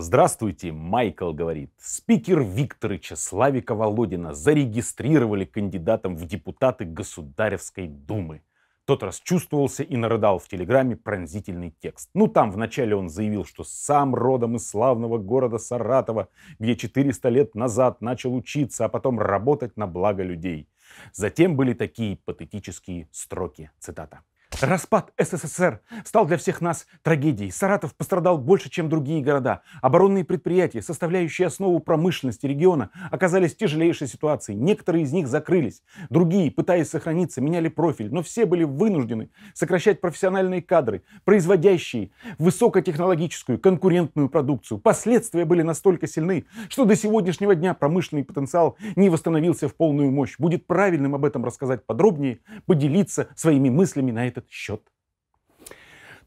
Здравствуйте, Майкл говорит. Спикер Викторыча Славика Володина зарегистрировали кандидатом в депутаты Государевской Думы. Тот расчувствовался и нарыдал в Телеграме пронзительный текст. Ну, там вначале он заявил, что сам родом из славного города Саратова, где 400 лет назад начал учиться, а потом работать на благо людей. Затем были такие патетические строки. Цитата. Распад СССР стал для всех нас трагедией. Саратов пострадал больше, чем другие города. Оборонные предприятия, составляющие основу промышленности региона, оказались в тяжелейшей ситуации. Некоторые из них закрылись. Другие, пытаясь сохраниться, меняли профиль. Но все были вынуждены сокращать профессиональные кадры, производящие высокотехнологическую конкурентную продукцию. Последствия были настолько сильны, что до сегодняшнего дня промышленный потенциал не восстановился в полную мощь. Будет правильным об этом рассказать подробнее, поделиться своими мыслями на это этот счет.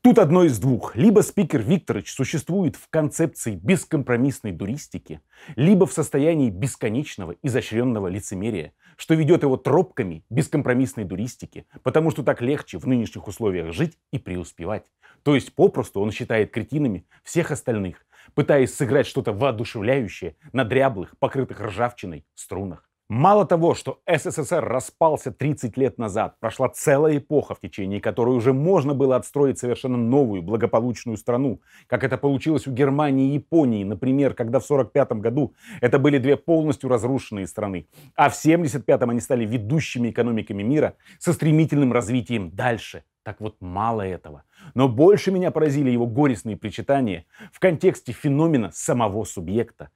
Тут одно из двух. Либо спикер Викторович существует в концепции бескомпромиссной дуристики, либо в состоянии бесконечного изощренного лицемерия, что ведет его тропками бескомпромиссной дуристики, потому что так легче в нынешних условиях жить и преуспевать. То есть попросту он считает кретинами всех остальных, пытаясь сыграть что-то воодушевляющее на дряблых, покрытых ржавчиной струнах. Мало того, что СССР распался 30 лет назад, прошла целая эпоха, в течение которой уже можно было отстроить совершенно новую благополучную страну, как это получилось у Германии и Японии, например, когда в 1945 году это были две полностью разрушенные страны, а в 1975 они стали ведущими экономиками мира со стремительным развитием дальше – так вот, мало этого. Но больше меня поразили его горестные причитания в контексте феномена самого субъекта,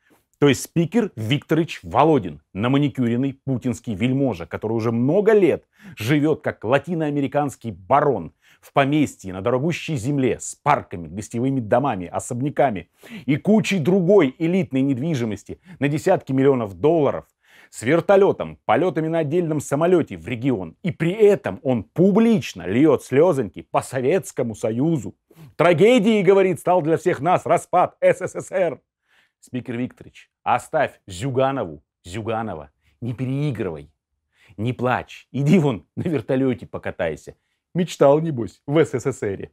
то есть спикер Викторович Володин, наманикюренный путинский вельможа, который уже много лет живет как латиноамериканский барон в поместье на дорогущей земле с парками, гостевыми домами, особняками и кучей другой элитной недвижимости на десятки миллионов долларов, с вертолетом, полетами на отдельном самолете в регион. И при этом он публично льет слезоньки по Советскому Союзу. Трагедией, говорит, стал для всех нас распад СССР спикер Викторович, оставь Зюганову, Зюганова, не переигрывай, не плачь, иди вон на вертолете покатайся. Мечтал, небось, в СССРе.